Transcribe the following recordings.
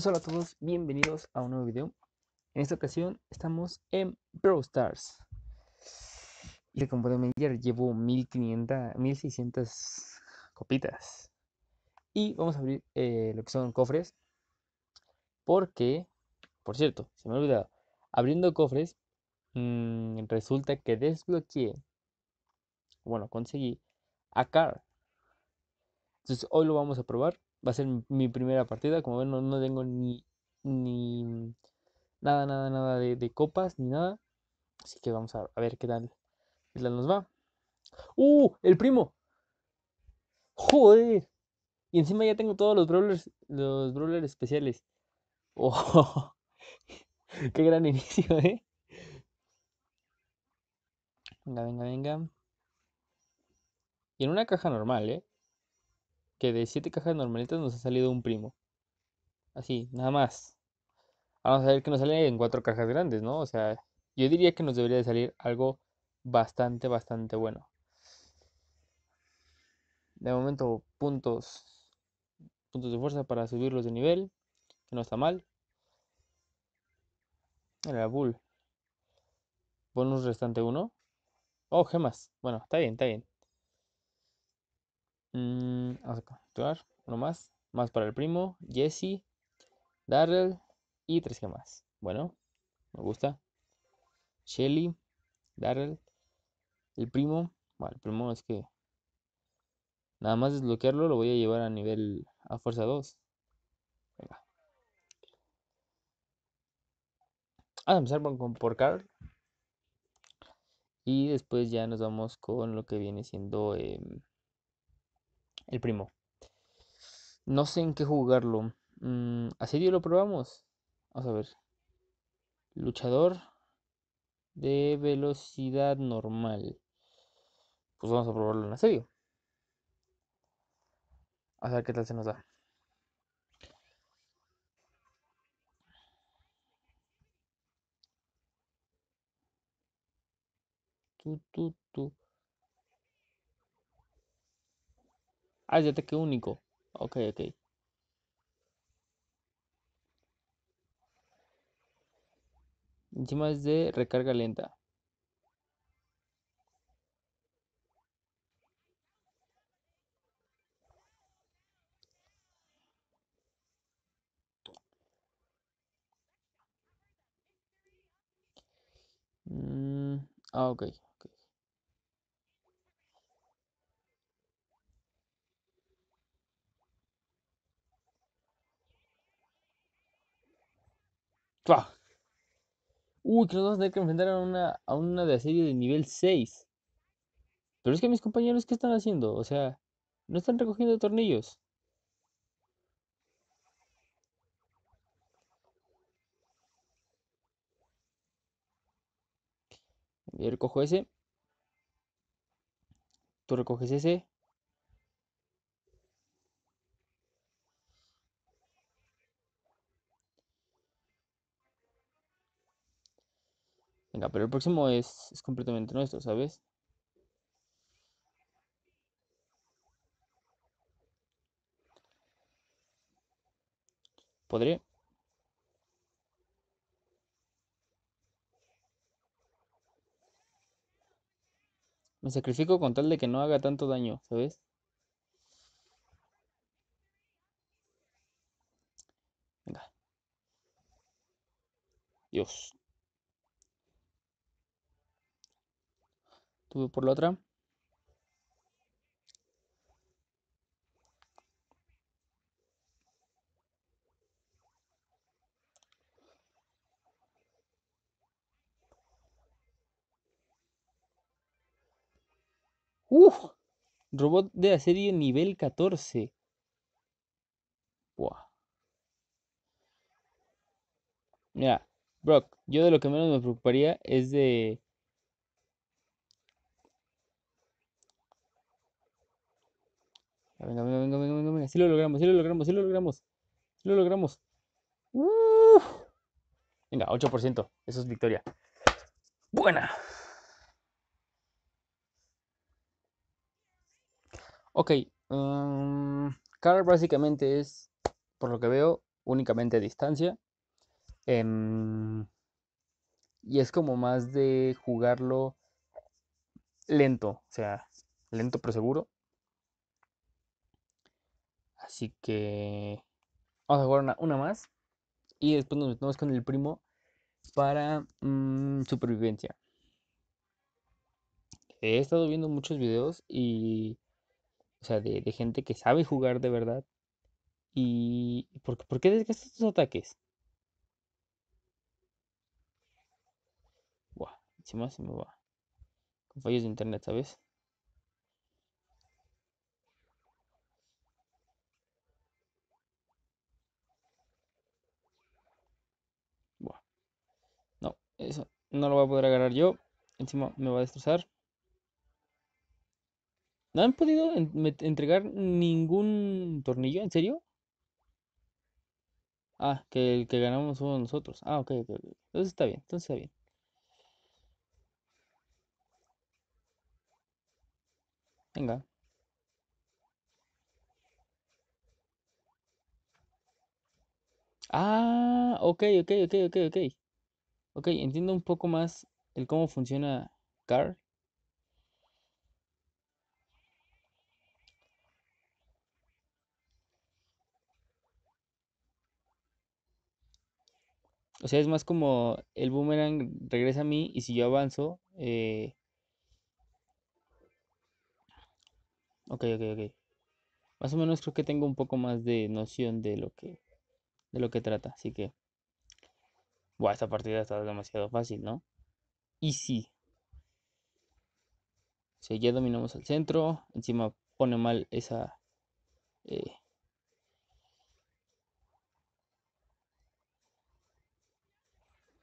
Pues hola a todos, bienvenidos a un nuevo video. En esta ocasión estamos en Pro Stars. Y como pueden ver, llevo 1500, 1600 copitas. Y vamos a abrir eh, lo que son cofres. Porque, por cierto, se me ha olvidado. Abriendo cofres, mm, resulta que desbloqueé. Bueno, conseguí a Car. Entonces hoy lo vamos a probar va a ser mi primera partida. Como ven, no, tengo ni, ni nada, nada, nada de, copas ni nada. Así que vamos a, ver qué tal, qué nos va. ¡Uh! ¡El primo! ¡Joder! Y encima ya tengo todos los brawlers, los brawlers especiales. ¡Oh! ¡Qué gran inicio, eh! Venga, venga, venga. Y en una caja normal, ¿eh? que de 7 cajas normalitas nos ha salido un primo. Así, nada más. Vamos a ver que nos sale en 4 cajas grandes, ¿no? O sea, yo diría que nos debería de salir algo bastante, bastante bueno. De momento, puntos, puntos de fuerza para subirlos de nivel, que no está mal. la bull. Bonus restante 1. Oh, gemas. Bueno, está bien, está bien. Mm, vamos a continuar. Uno más. Más para el primo. Jesse. Darrell. Y tres gemas más. Bueno. Me gusta. Shelly. Darrell. El primo. Bueno, el primo es que. Nada más desbloquearlo lo voy a llevar a nivel. A fuerza 2. Venga. Vamos a empezar con por Y después ya nos vamos con lo que viene siendo. Eh, el primo. No sé en qué jugarlo. asedio mm, ¿Así lo probamos? Vamos a ver. Luchador de velocidad normal. Pues vamos a probarlo en asedio. A ver qué tal se nos da. Tu, Ah, ya te ataque único. Ok, ok. Encima es de recarga lenta. Mm, ah, ok. ¡Claro! Uy, que nos vamos a tener que enfrentar a una, a una de asedio de nivel 6. Pero es que mis compañeros, ¿qué están haciendo? O sea, no están recogiendo tornillos. Yo recojo ese. Tú recoges ese. pero el próximo es, completamente nuestro, ¿sabes? ¿Podré? Me sacrifico con tal de que no haga tanto daño, ¿sabes? Venga. Dios, Tuve por la otra. ¡Uf! Robot de la serie nivel 14. Buah. Mira, Brock, yo de lo que menos me preocuparía es de Venga, venga, venga, venga, venga, lo logramos, si lo logramos, si lo logramos. Si lo logramos. Uf. Venga, 8%. Eso es victoria. Buena. Ok. Um, car básicamente es, por lo que veo, únicamente distancia. Em, y es como más de jugarlo lento. O sea, lento pero seguro. Así que vamos a jugar una, más. Y después nos metemos con el primo para mm, supervivencia. He estado viendo muchos videos y. O sea, de, gente que sabe jugar de verdad. ¿Y por, por qué desgastas tus ataques? Buah, encima se me va. Con fallos de internet, ¿sabes? Eso no lo voy a poder agarrar yo. Encima me va a destrozar. No han podido entregar ningún tornillo, ¿en serio? Ah, que el que ganamos somos nosotros. Ah, ok, ok, ok. Entonces está bien, entonces está bien. Venga. Ah, ok, ok, ok, ok, ok. Ok, entiendo un poco más el cómo funciona CAR. O sea, es más como el boomerang regresa a mí y si yo avanzo... Eh... Ok, ok, ok. Más o menos creo que tengo un poco más de noción de lo que, de lo que trata, así que... Buah, esta partida está demasiado fácil, ¿no? Easy. O sea, ya dominamos el centro. Encima pone mal esa... Eh,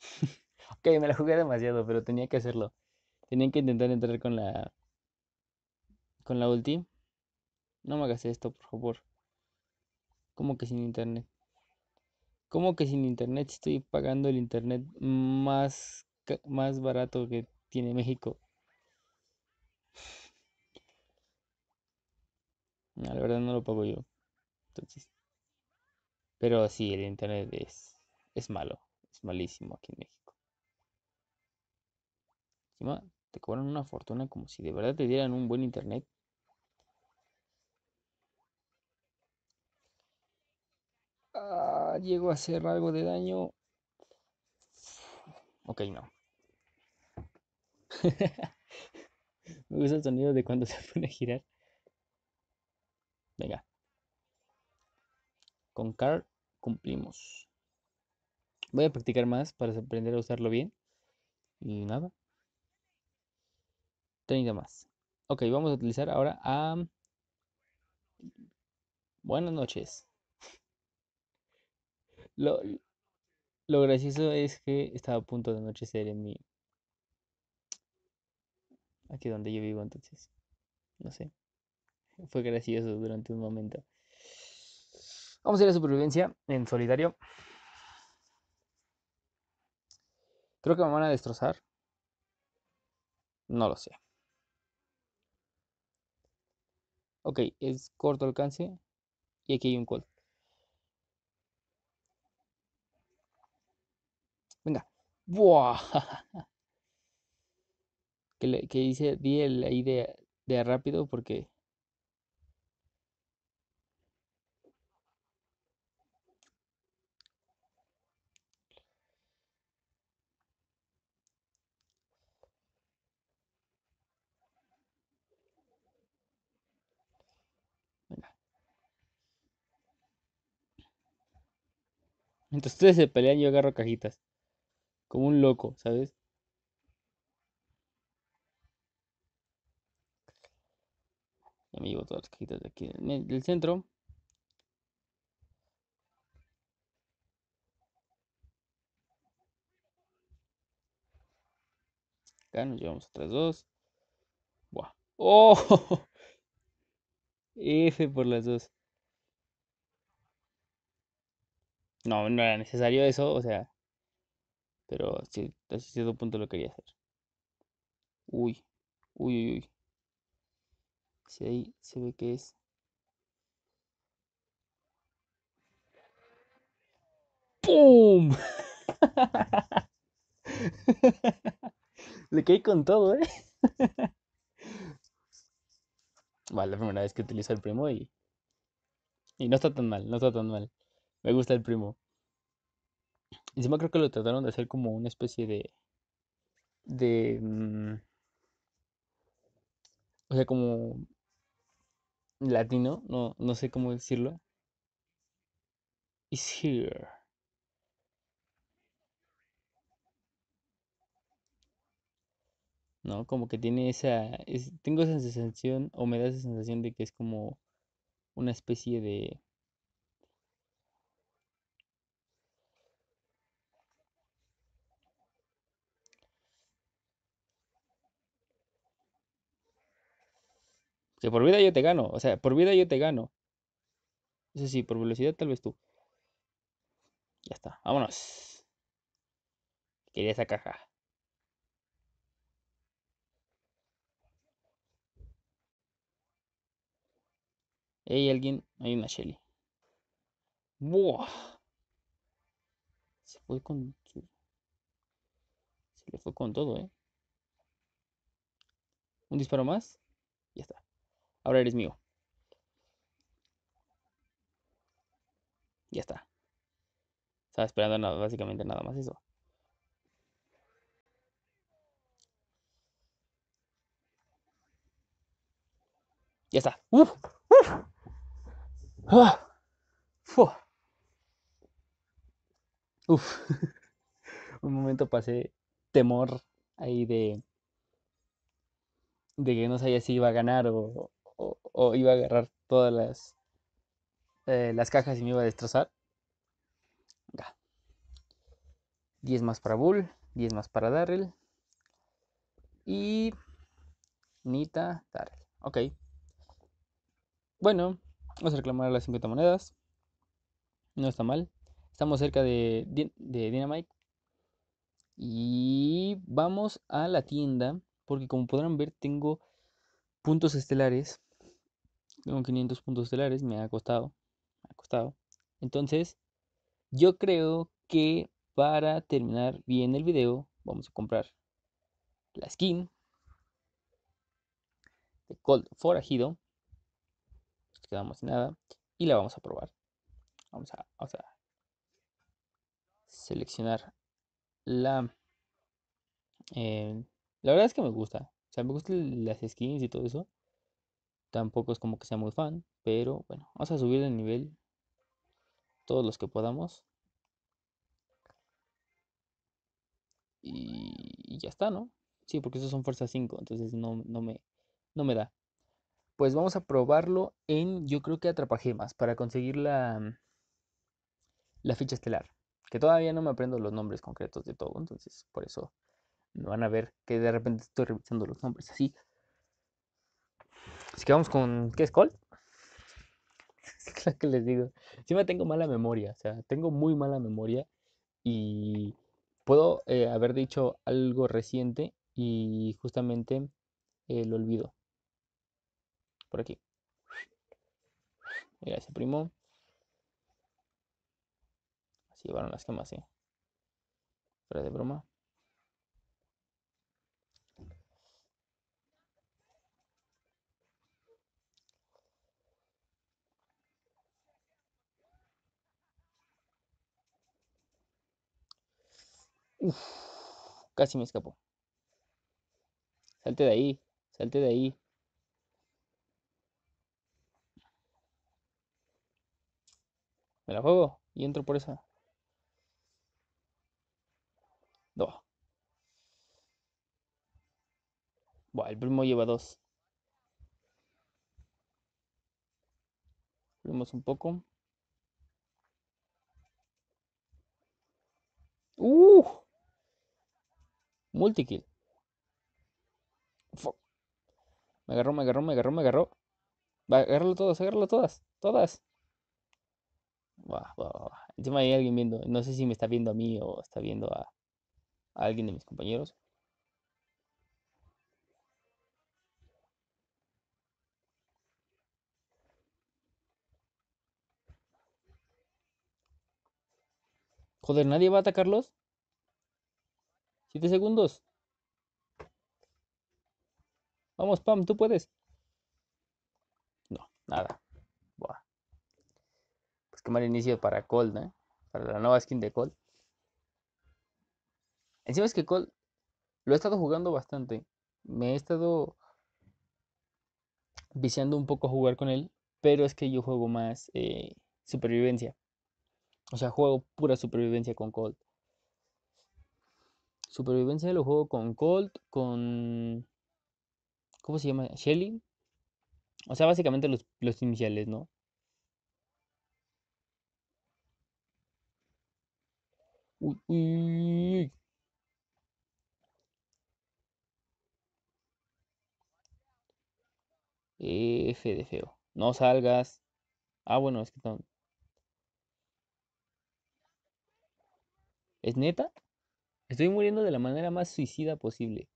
ok, me la jugué demasiado, pero tenía que hacerlo. Tenían que intentar entrar con la... Con la ulti. No me hagas esto, por favor. Como que sin internet. ¿Cómo que sin internet estoy pagando el internet más, más barato que tiene México? la verdad no lo pago yo. Entonces. Pero sí, el internet es, es malo. Es malísimo aquí en México. Encima, te cobran una fortuna como si de verdad te dieran un buen internet. llego a hacer algo de daño. Ok, no. Me gusta el sonido de cuando se pone a girar. Venga. Con Car cumplimos. Voy a practicar más para aprender a usarlo bien. Y nada. 30 más. Ok, vamos a utilizar ahora a... Mm, buenas noches. Lo, gracioso es que estaba a punto de anochecer en mi... Aquí donde yo vivo entonces. No sé. Fue gracioso durante un momento. Vamos a ir a supervivencia en solitario. Creo que me van a destrozar. No lo sé. Ok, es corto alcance. Y aquí hay un colt. Venga. ¡Buah! Que, le, que hice, di el ahí de, rápido porque. entonces ustedes se pelean, yo agarro cajitas como un loco, ¿sabes? Ya me llevo todas las cajitas de aquí del centro. Acá nos llevamos otras dos. Buah. ¡Oh! F por las dos. No, no era necesario eso, o sea. Pero sí, hasta cierto punto lo quería hacer. Uy, uy, uy, uy. Si ahí se ve que es. ¡Pum! Le caí con todo, ¿eh? Vale, la primera vez que utilizo el primo y... Y no está tan mal, no está tan mal. Me gusta el primo. Encima creo que lo trataron de hacer como una especie de. de. Mm, o sea, como. latino, no, no sé cómo decirlo. Is here. ¿no? Como que tiene esa, tengo esa sensación o me da esa sensación de que es como una especie de, por vida yo te gano. O sea, por vida yo te gano. Eso sí, por velocidad tal vez tú. Ya está, vámonos. Quería esa caja. Hay alguien, hay una Shelly. ¡Buah! Se fue con. Se le fue con todo, ¿eh? Un disparo más. Ya está. Ahora eres mío. Ya está. Estaba esperando nada, básicamente nada más eso. Ya está. Uf, uf. Ah, Uf. Un momento pasé temor ahí de de que no sabía si iba a ganar o, o, iba a agarrar todas las, eh, las cajas y me iba a destrozar. Ya. 10 más para Bull, 10 más para Darrell. Y Nita Darrell. Ok. Bueno, vamos a reclamar las 50 monedas. No está mal. Estamos cerca de, de Dynamite. Y vamos a la tienda. Porque como podrán ver, tengo puntos estelares tengo 500 puntos estelares, me ha costado, me ha costado. Entonces, yo creo que para terminar bien el video, vamos a comprar la skin de Cold Forajido. Nos quedamos sin nada y la vamos a probar. Vamos a, seleccionar la... Eh, la verdad es que me gusta. O sea, me gustan las skins y todo eso. Tampoco es como que sea muy fan, pero bueno, vamos a subir el nivel todos los que podamos. Y, ya está, ¿no? Sí, porque esos son fuerzas 5, entonces no, me, no me da. Pues vamos a probarlo en, yo creo que más para conseguir la, mm, la ficha estelar. Que todavía no me aprendo los nombres concretos de todo, entonces por eso van a ver que de repente estoy revisando los nombres así. Así que vamos con. ¿Qué es cold es lo que les digo. Encima tengo mala memoria, o sea, tengo muy mala memoria y puedo eh, haber dicho algo reciente y justamente eh, lo olvido. Por aquí. Mira, ese primo. Así llevaron las quemas, sí. ¿eh? Fuera de broma. casi me escapó. Salte de ahí, salte de ahí. Me la juego y entro por esa. Dos. el primo lleva dos. Vemos un poco. Multikill. Me agarró, me agarró, me agarró, me agarró. Va, agarrarlo todas, agarrarlo todas, todas. Encima hay alguien viendo. No sé si me está viendo a mí o está viendo a, a alguien de mis compañeros. Joder, ¿nadie va a atacarlos? 7 segundos. Vamos, Pam, tú puedes. No, nada. Buah. Pues qué mal inicio para Cold, ¿eh? Para la nueva skin de Cold. Encima es que Cold lo he estado jugando bastante. Me he estado viciando un poco a jugar con él. Pero es que yo juego más eh, supervivencia. O sea, juego pura supervivencia con Cold. Supervivencia de los juegos con Colt, con... ¿Cómo se llama? Shelly. O sea, básicamente los, iniciales, ¿no? Uy, uy. F de feo. No salgas. Ah, bueno, es que ¿Es neta? Estoy muriendo de la manera más suicida posible.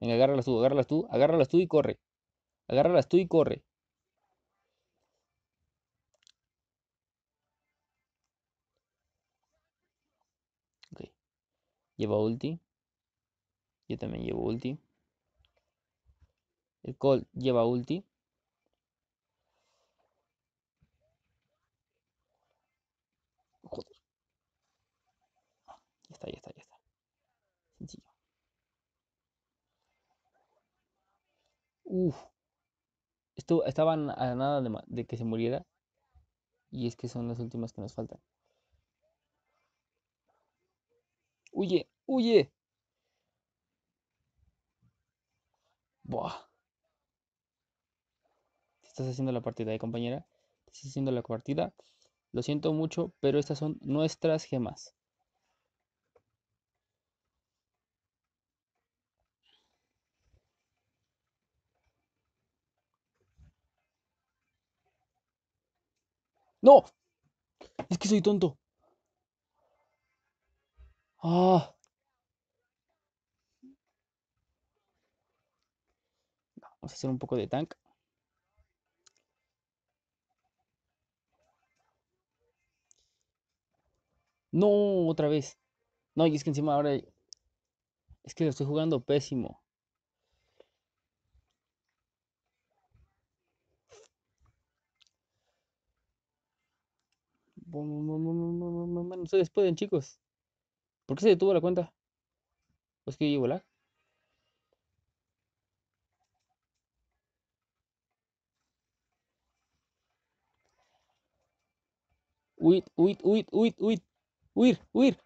Venga, agárralas tú, agárralas tú, agárralas tú y corre. Agárralas tú y corre. Ok. Lleva ulti. Yo también llevo ulti. El Colt lleva ulti. está, está, ya está. Sencillo. Uf. estaban a nada de, que se muriera. Y es que son las últimas que nos faltan. Huye, huye. Buah. estás haciendo la partida, de ¿eh, compañera. estás haciendo la partida. Lo siento mucho, pero estas son nuestras gemas. No. Es que soy tonto. Ah. Vamos a hacer un poco de tank. No, otra vez. No, y es que encima ahora... Es que lo estoy jugando pésimo. No se pueden chicos. ¿Por qué se detuvo la cuenta? Pues que llevo la? Uy, uy, uy, Huir, huir.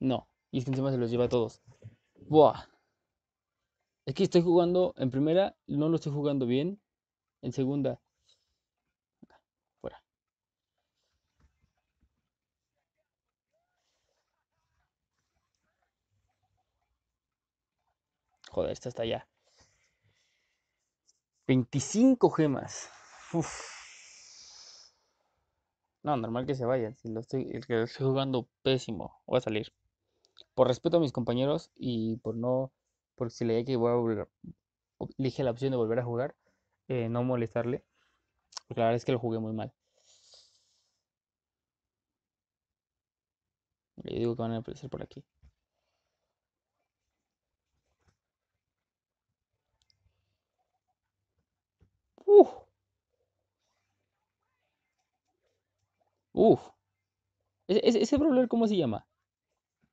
No. Y es que encima se los lleva a todos. Buah. Es que estoy jugando en primera, no lo estoy jugando bien. En segunda. Fuera. Joder, esta está allá. 25 gemas. No, normal que se vayan. Si estoy, el que lo estoy jugando pésimo, voy a salir por respeto a mis compañeros y por no, Por si le dije que voy a volver, elige la opción de volver a jugar, eh, no molestarle, porque la verdad es que lo jugué muy mal. Le digo que van a aparecer por aquí. Uf. Uf. E, e, ese, ese, ese, problema, ¿cómo se llama?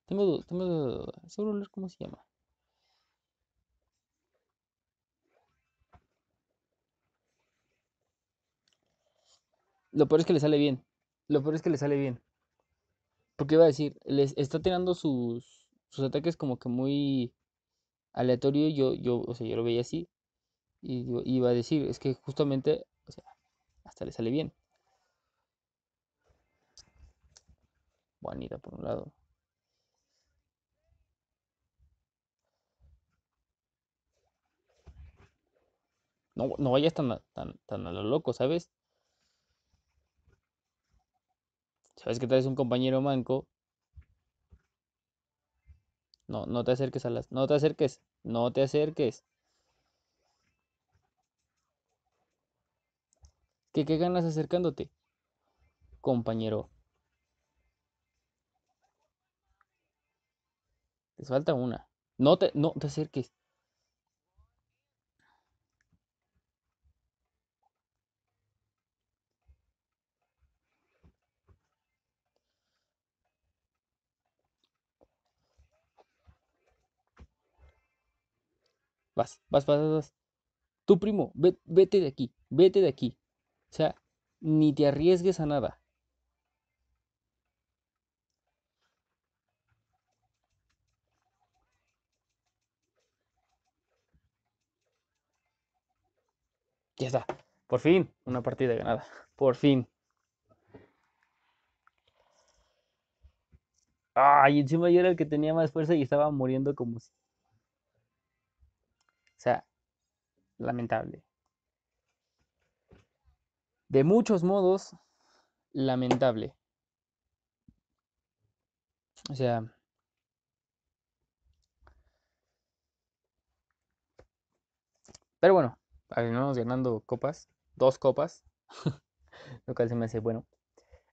Tengo dudas, cómo se llama. Lo peor es que le sale bien. Lo peor es que le sale bien. Porque iba a decir, les está tirando sus, sus ataques como que muy aleatorio. Yo, yo, o sea, yo lo veía así. Y iba a decir, es que justamente, hasta le sale bien. Juanita por un lado. No, no vayas tan, tan, a lo loco, ¿sabes? Sabes que traes un compañero manco. No, no te acerques a las. No te acerques. No te acerques. ¿Qué, ganas acercándote? Compañero. Te falta una. No te, no te acerques. Vas, vas, vas, vas. Tu primo, ve, vete de aquí, vete de aquí. O sea, ni te arriesgues a nada. Ya está. Por fin, una partida ganada. Por fin. Ay, encima yo era el que tenía más fuerza y estaba muriendo como si o sea, lamentable. De muchos modos, lamentable. O sea, Pero bueno, terminamos ganando copas, dos copas, lo cual se me hace bueno.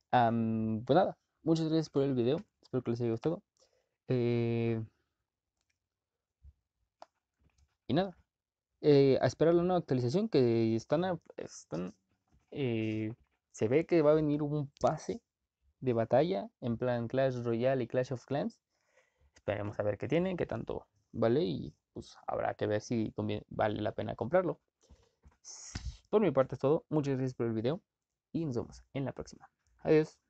pues nada, muchas gracias por el video, espero que les haya gustado. Eh, nada, eh, a esperar una nueva actualización que están, están eh, se ve que va a venir un pase de batalla en plan Clash Royale y Clash of Clans. Esperemos a ver qué tienen, qué tanto vale y pues habrá que ver si vale la pena comprarlo. Por mi parte es todo, muchas gracias por el video y nos vemos en la próxima. Adiós.